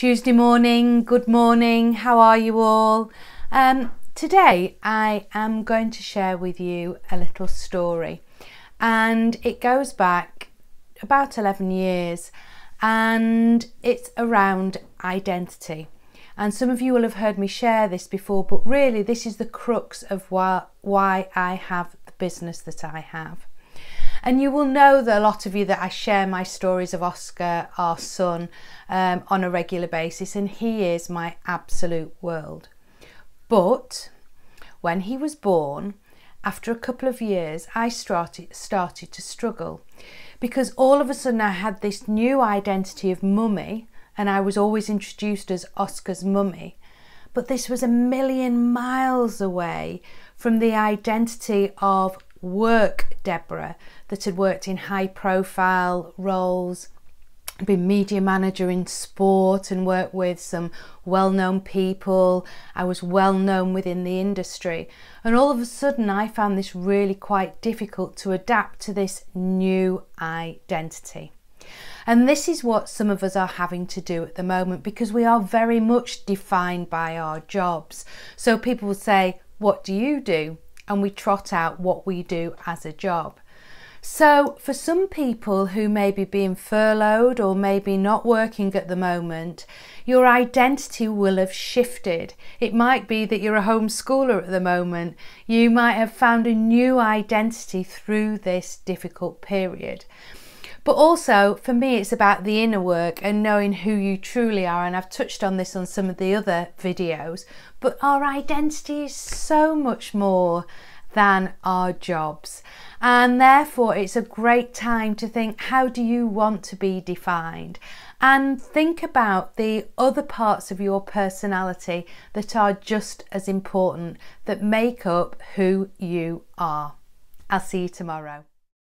Tuesday morning, good morning, how are you all? Um, today I am going to share with you a little story and it goes back about 11 years and it's around identity. And some of you will have heard me share this before, but really, this is the crux of why, why I have the business that I have. And you will know that a lot of you that I share my stories of Oscar, our son, um, on a regular basis, and he is my absolute world. But when he was born, after a couple of years, I started, started to struggle because all of a sudden I had this new identity of mummy, and I was always introduced as Oscar's mummy. But this was a million miles away from the identity of work Deborah that had worked in high profile roles, been media manager in sport and worked with some well known people. I was well known within the industry. And all of a sudden, I found this really quite difficult to adapt to this new identity. And this is what some of us are having to do at the moment because we are very much defined by our jobs. So people will say, What do you do? and we trot out what we do as a job. So, for some people who may be being furloughed or maybe not working at the moment, your identity will have shifted. It might be that you're a homeschooler at the moment. You might have found a new identity through this difficult period. But also, for me, it's about the inner work and knowing who you truly are. And I've touched on this on some of the other videos, but our identity is so much more than our jobs. And therefore, it's a great time to think how do you want to be defined? And think about the other parts of your personality that are just as important, that make up who you are. I'll see you tomorrow.